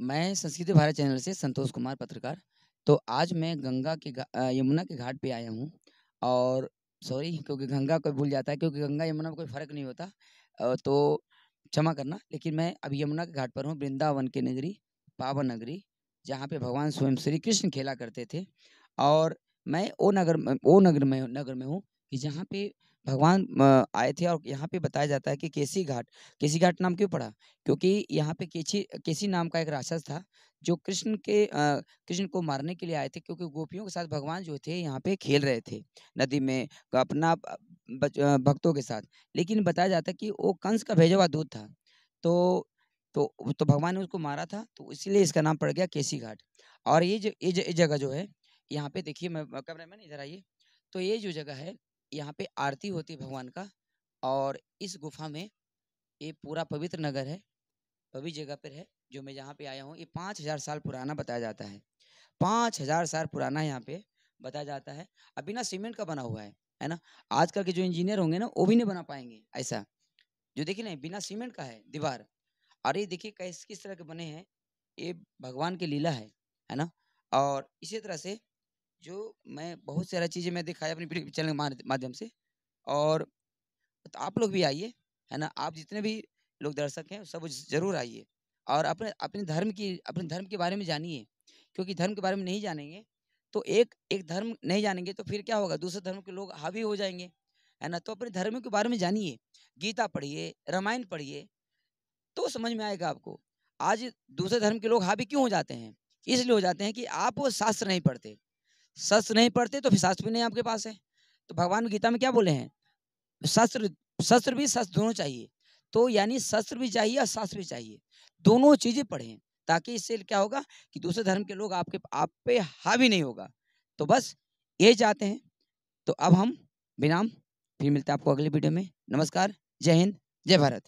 मैं संस्कृति भारत चैनल से संतोष कुमार पत्रकार तो आज मैं गंगा के यमुना के घाट पे आया हूँ और सॉरी क्योंकि गंगा को भूल जाता है क्योंकि गंगा यमुना में कोई फ़र्क नहीं होता तो क्षमा करना लेकिन मैं अभी यमुना के घाट पर हूँ वृंदावन की नगरी पावन नगरी जहाँ पे भगवान स्वयं श्री कृष्ण खेला करते थे और मैं ओ नगर वो ओ नगर में नगर में हूँ कि जहाँ पे भगवान आए थे और यहाँ पे बताया जाता है कि केसी घाट केसी घाट नाम क्यों पड़ा क्योंकि यहाँ पे केसी केसी नाम का एक राक्षस था जो कृष्ण के कृष्ण को मारने के लिए आए थे क्योंकि गोपियों के साथ भगवान जो थे यहाँ पे खेल रहे थे नदी में अपना भक्तों के साथ लेकिन बताया जाता है कि वो कंस का भेजा हुआ दूध था तो तो तो भगवान ने उसको मारा था तो इसीलिए इसका नाम पड़ गया केसी घाट और ये जो ये, जगह जो है यहाँ पे देखिए मैं कैमरा मैन इधर आइए तो ये जो जगह है यहाँ पे आरती होती है अच्छा। भगवान का और इस गुफा में ये पूरा पवित्र नगर है पवित्र जगह पर है जो मैं यहाँ पे आया हूँ ये पाँच हज़ार साल पुराना बताया जाता है पाँच हज़ार साल पुराना यहाँ पे बताया जाता है अभी ना सीमेंट का बना हुआ है है ना आजकल के जो इंजीनियर होंगे ना वो भी नहीं बना पाएंगे ऐसा जो देखिए ना बिना सीमेंट का है दीवार अरे देखिए कैसे किस तरह के बने हैं ये भगवान की लीला है है ना और इसी तरह से जो मैं बहुत सारा चीज़ें मैं दिखाया अपने यूट्यूब चैनल के माध्यम से और तो आप लोग भी आइए है ना आप जितने भी लोग दर्शक हैं सब जरूर आइए और अपने अपने धर्म की अपने धर्म के बारे में जानिए क्योंकि धर्म के बारे में नहीं जानेंगे तो एक एक धर्म नहीं जानेंगे तो फिर क्या होगा दूसरे धर्म के लोग हावी हो जाएंगे है ना तो अपने धर्म के बारे में जानिए गीता पढ़िए रामायण पढ़िए तो समझ में आएगा आपको आज दूसरे धर्म के लोग हावी क्यों हो जाते हैं इसलिए हो जाते हैं कि आप वो शास्त्र नहीं पढ़ते शस्त्र नहीं पढ़ते तो फिर शास्त्र भी नहीं आपके पास है तो भगवान गीता में क्या बोले हैं शस्त्र शस्त्र भी शस्त्र दोनों चाहिए तो यानी शस्त्र भी चाहिए और शास्त्र भी चाहिए दोनों चीज़ें पढ़ें ताकि इससे क्या होगा कि दूसरे धर्म के लोग आपके आप पे हावी नहीं होगा तो बस ये चाहते हैं तो अब हम विराम फिर मिलते हैं आपको अगले वीडियो में नमस्कार जय हिंद जय भारत